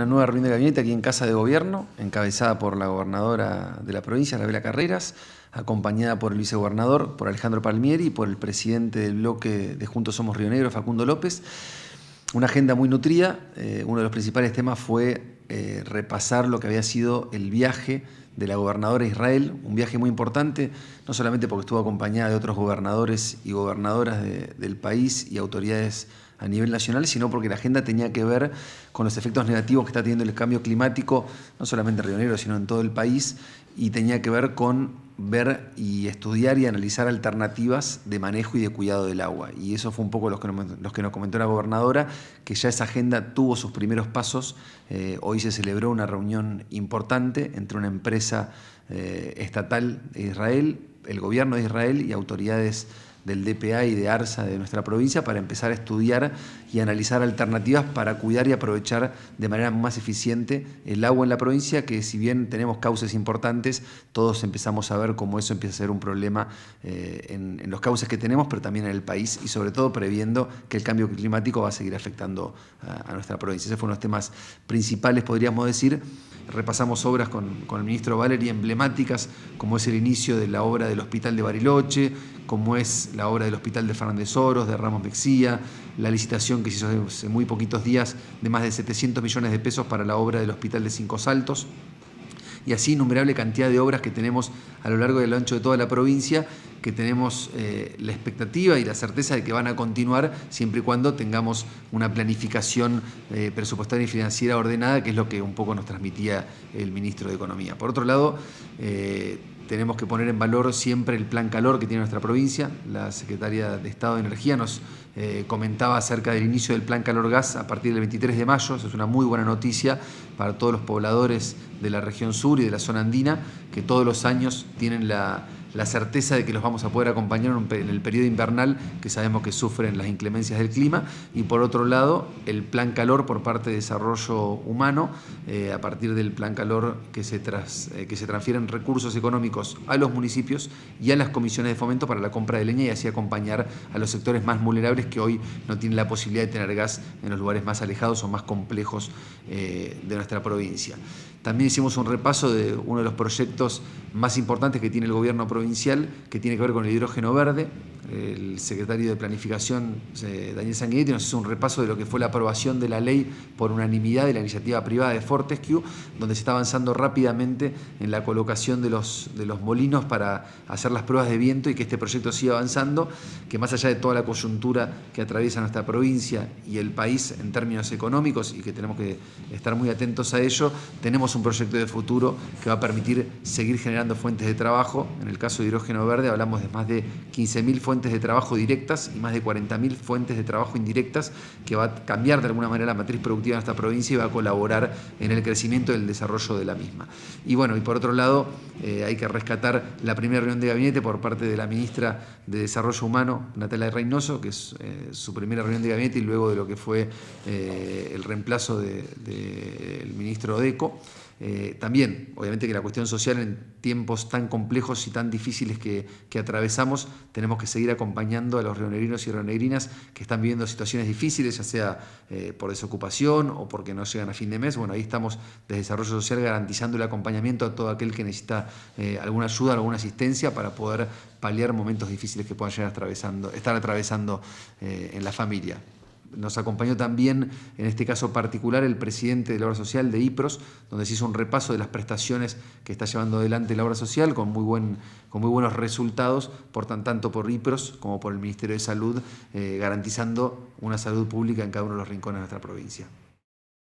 una nueva reunión de gabinete aquí en Casa de Gobierno, encabezada por la gobernadora de la provincia, Rabela Carreras, acompañada por el vicegobernador, por Alejandro Palmieri y por el presidente del bloque de Juntos Somos Río Negro, Facundo López. Una agenda muy nutrida. Eh, uno de los principales temas fue eh, repasar lo que había sido el viaje de la gobernadora Israel, un viaje muy importante, no solamente porque estuvo acompañada de otros gobernadores y gobernadoras del país y autoridades a nivel nacional, sino porque la agenda tenía que ver con los efectos negativos que está teniendo el cambio climático, no solamente en Río Negro, sino en todo el país, y tenía que ver con ver y estudiar y analizar alternativas de manejo y de cuidado del agua. Y eso fue un poco los que nos, que nos comentó la gobernadora, que ya esa agenda tuvo sus primeros pasos. Eh, hoy se celebró una reunión importante entre una empresa eh, estatal de Israel, el gobierno de Israel y autoridades del DPA y de ARSA de nuestra provincia para empezar a estudiar y analizar alternativas para cuidar y aprovechar de manera más eficiente el agua en la provincia, que si bien tenemos cauces importantes, todos empezamos a ver cómo eso empieza a ser un problema eh, en, los cauces que tenemos, pero también en el país y sobre todo previendo que el cambio climático va a seguir afectando a, nuestra provincia. Esos fueron los temas principales, podríamos decir. Repasamos obras con, con el ministro Valeri emblemáticas, como es el inicio de la obra del Hospital de Bariloche, como es la obra del Hospital de Fernández Soros, de Ramos Mexía, la licitación que se hizo hace muy poquitos días de más de 700 millones de pesos para la obra del Hospital de Cinco Saltos, y así innumerable cantidad de obras que tenemos a lo largo y a lo ancho de toda la provincia, que tenemos eh, la expectativa y la certeza de que van a continuar siempre y cuando tengamos una planificación eh, presupuestaria y financiera ordenada, que es lo que un poco nos transmitía el ministro de Economía. Por otro lado, eh, tenemos que poner en valor siempre el plan calor que tiene nuestra provincia. La Secretaria de Estado de Energía nos eh, comentaba acerca del inicio del plan calor gas a partir del 23 de mayo. Eso es una muy buena noticia para todos los pobladores de la región sur y de la zona andina que todos los años tienen la la certeza de que los vamos a poder acompañar en el periodo invernal que sabemos que sufren las inclemencias del clima y por otro lado el plan calor por parte de desarrollo humano eh, a partir del plan calor que se, tras, eh, que se transfieren recursos económicos a los municipios y a las comisiones de fomento para la compra de leña y así acompañar a los sectores más vulnerables que hoy no tienen la posibilidad de tener gas en los lugares más alejados o más complejos eh, de nuestra provincia. También hicimos un repaso de uno de los proyectos más importantes que tiene el gobierno provincial provincial que tiene que ver con el hidrógeno verde, el secretario de Planificación, eh, Daniel Sanguinetti, nos hizo un repaso de lo que fue la aprobación de la ley por unanimidad de la iniciativa privada de Fortescue, donde se está avanzando rápidamente en la colocación de los, de los molinos para hacer las pruebas de viento y que este proyecto siga avanzando, que más allá de toda la coyuntura que atraviesa nuestra provincia y el país en términos económicos y que tenemos que estar muy atentos a ello, tenemos un proyecto de futuro que va a permitir seguir generando fuentes de trabajo. En el caso de hidrógeno verde hablamos de más de 15.000 fuentes fuentes de trabajo directas y más de 40.000 fuentes de trabajo indirectas, que va a cambiar de alguna manera la matriz productiva de esta provincia y va a colaborar en el crecimiento y el desarrollo de la misma. Y bueno, y por otro lado, eh, hay que rescatar la primera reunión de gabinete por parte de la ministra de Desarrollo Humano, Natalia Reynoso, que es eh, su primera reunión de gabinete y luego de lo que fue eh, el reemplazo del de ministro Deco. Eh, también, obviamente que la cuestión social en tiempos tan complejos y tan difíciles que, atravesamos, tenemos que seguir acompañando a los rionegrinos y rionegrinas que están viviendo situaciones difíciles, ya sea eh, por desocupación o porque no llegan a fin de mes. Bueno, ahí estamos desde Desarrollo Social garantizando el acompañamiento a todo aquel que necesita eh, alguna ayuda, alguna asistencia para poder paliar momentos difíciles que puedan llegar atravesando, estar atravesando en la familia. Nos acompañó también, en este caso particular, el presidente de la obra social de IPROS, donde se hizo un repaso de las prestaciones que está llevando adelante la obra social, con muy, buenos resultados, por tanto por IPROS como por el Ministerio de Salud, eh, garantizando una salud pública en cada uno de los rincones de nuestra provincia.